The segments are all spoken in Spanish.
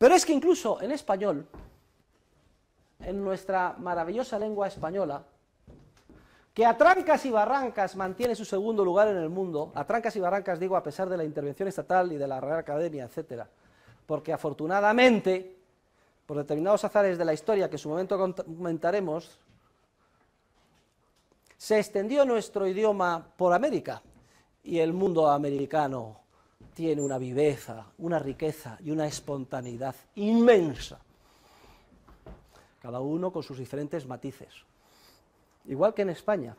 Pero es que incluso en español, en nuestra maravillosa lengua española, que a trancas y barrancas mantiene su segundo lugar en el mundo, a trancas y barrancas digo a pesar de la intervención estatal y de la Real Academia, etcétera, porque afortunadamente, por determinados azares de la historia que en su momento comentaremos, se extendió nuestro idioma por América y el mundo americano tiene una viveza, una riqueza y una espontaneidad inmensa, cada uno con sus diferentes matices. Igual que en España,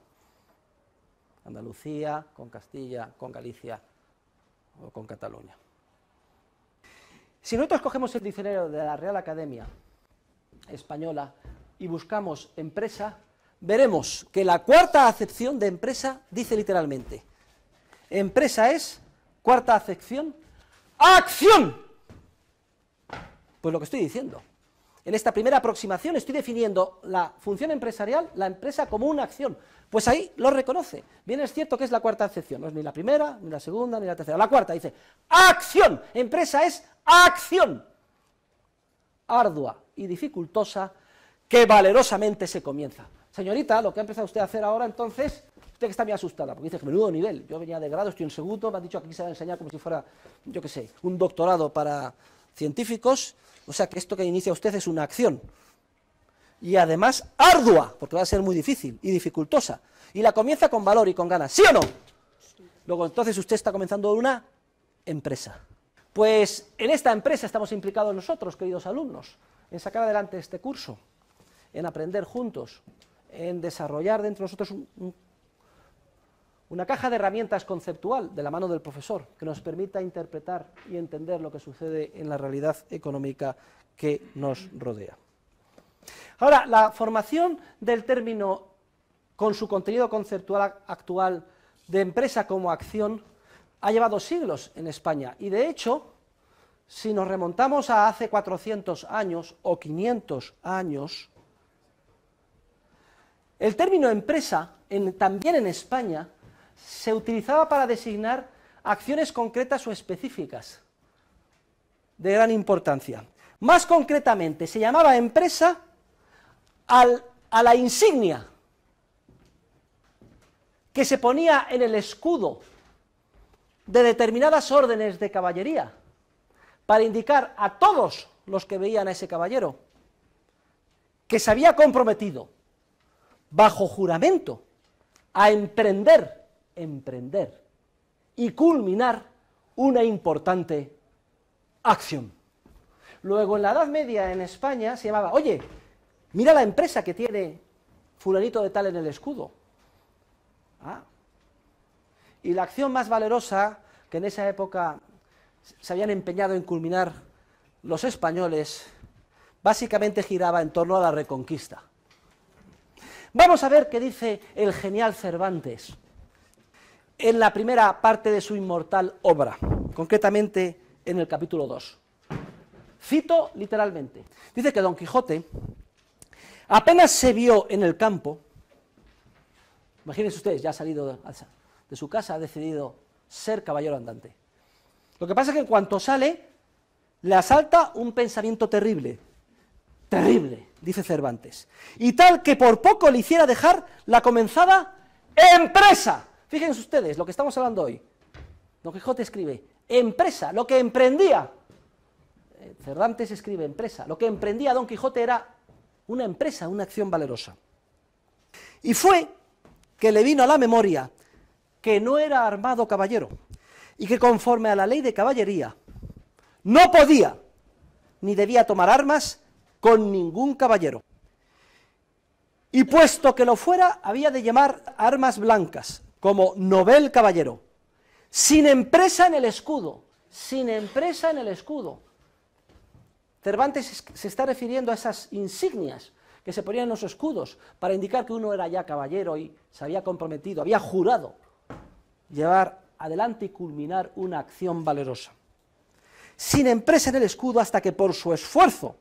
Andalucía, con Castilla, con Galicia o con Cataluña. Si nosotros cogemos el diccionario de la Real Academia Española y buscamos empresa, veremos que la cuarta acepción de empresa dice literalmente, empresa es Cuarta acepción, acción. Pues lo que estoy diciendo. En esta primera aproximación estoy definiendo la función empresarial, la empresa como una acción. Pues ahí lo reconoce. Bien es cierto que es la cuarta acepción, no es ni la primera, ni la segunda, ni la tercera. La cuarta dice, acción. Empresa es acción. Ardua y dificultosa que valerosamente se comienza. Señorita, lo que ha empezado usted a hacer ahora entonces usted que está muy asustada, porque dice que menudo nivel. Yo venía de grado, estoy en segundo, me han dicho que aquí se va a enseñar como si fuera, yo qué sé, un doctorado para científicos. O sea que esto que inicia usted es una acción. Y además ardua, porque va a ser muy difícil y dificultosa. Y la comienza con valor y con ganas, ¿sí o no? Luego entonces usted está comenzando una empresa. Pues en esta empresa estamos implicados nosotros, queridos alumnos, en sacar adelante este curso, en aprender juntos, en desarrollar dentro de nosotros un una caja de herramientas conceptual de la mano del profesor que nos permita interpretar y entender lo que sucede en la realidad económica que nos rodea. Ahora, la formación del término con su contenido conceptual actual de empresa como acción ha llevado siglos en España y de hecho, si nos remontamos a hace 400 años o 500 años, el término empresa también en España se utilizaba para designar acciones concretas o específicas de gran importancia. Más concretamente, se llamaba empresa a la insignia que se ponía en el escudo de determinadas órdenes de caballería para indicar a todos los que veían a ese caballero que se había comprometido bajo juramento a emprender emprender y culminar una importante acción. Luego en la Edad Media en España se llamaba, oye, mira la empresa que tiene fulanito de tal en el escudo. Ah. Y la acción más valerosa que en esa época se habían empeñado en culminar los españoles básicamente giraba en torno a la reconquista. Vamos a ver qué dice el genial Cervantes en la primera parte de su inmortal obra, concretamente en el capítulo 2. Cito literalmente. Dice que Don Quijote apenas se vio en el campo, imagínense ustedes, ya ha salido de su casa, ha decidido ser caballero andante. Lo que pasa es que en cuanto sale, le asalta un pensamiento terrible, terrible, dice Cervantes, y tal que por poco le hiciera dejar la comenzada empresa Fíjense ustedes lo que estamos hablando hoy. Don Quijote escribe, empresa, lo que emprendía. Eh, Cervantes escribe empresa. Lo que emprendía Don Quijote era una empresa, una acción valerosa. Y fue que le vino a la memoria que no era armado caballero y que conforme a la ley de caballería no podía ni debía tomar armas con ningún caballero. Y puesto que lo fuera, había de llamar armas blancas, como Nobel caballero, sin empresa en el escudo, sin empresa en el escudo. Cervantes se está refiriendo a esas insignias que se ponían en los escudos para indicar que uno era ya caballero y se había comprometido, había jurado llevar adelante y culminar una acción valerosa. Sin empresa en el escudo hasta que por su esfuerzo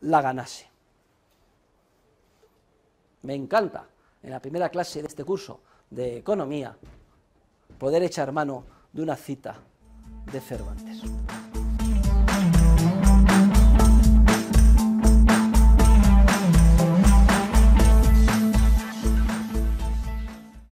la ganase. Me encanta, en la primera clase de este curso, de economía, poder echar mano de una cita de Cervantes.